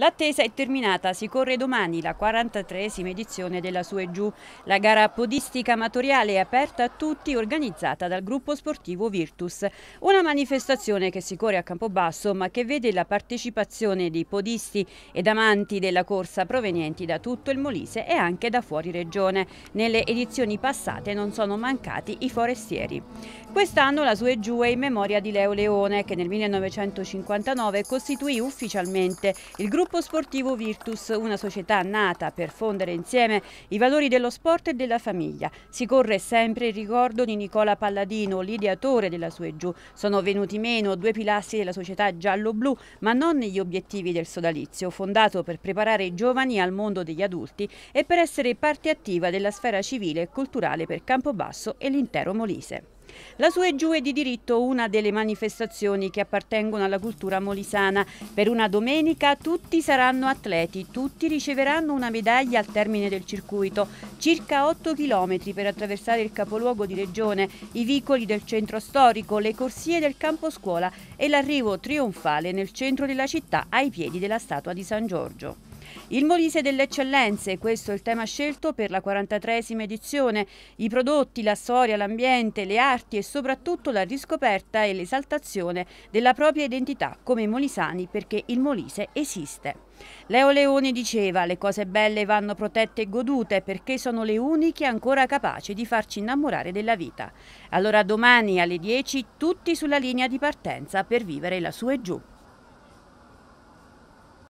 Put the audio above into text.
L'attesa è terminata, si corre domani la 43esima edizione della Su e Giù. La gara podistica amatoriale è aperta a tutti, organizzata dal gruppo sportivo Virtus. Una manifestazione che si corre a Campobasso ma che vede la partecipazione di podisti ed amanti della corsa provenienti da tutto il Molise e anche da fuori regione. Nelle edizioni passate non sono mancati i forestieri. Quest'anno la Su e Giù è in memoria di Leo Leone che nel 1959 costituì ufficialmente il gruppo Gruppo Sportivo Virtus, una società nata per fondere insieme i valori dello sport e della famiglia. Si corre sempre il ricordo di Nicola Palladino, l'ideatore della Sue Giù. Sono venuti meno due pilastri della società giallo-blu, ma non gli obiettivi del sodalizio, fondato per preparare i giovani al mondo degli adulti e per essere parte attiva della sfera civile e culturale per Campobasso e l'intero Molise. La sua giù è di diritto una delle manifestazioni che appartengono alla cultura molisana. Per una domenica tutti saranno atleti, tutti riceveranno una medaglia al termine del circuito. Circa 8 km per attraversare il capoluogo di regione, i vicoli del centro storico, le corsie del campo scuola e l'arrivo trionfale nel centro della città ai piedi della statua di San Giorgio. Il Molise delle eccellenze, questo è il tema scelto per la 43esima edizione. I prodotti, la storia, l'ambiente, le arti e soprattutto la riscoperta e l'esaltazione della propria identità come molisani perché il Molise esiste. Leo Leone diceva le cose belle vanno protette e godute perché sono le uniche ancora capaci di farci innamorare della vita. Allora domani alle 10 tutti sulla linea di partenza per vivere la su e giù.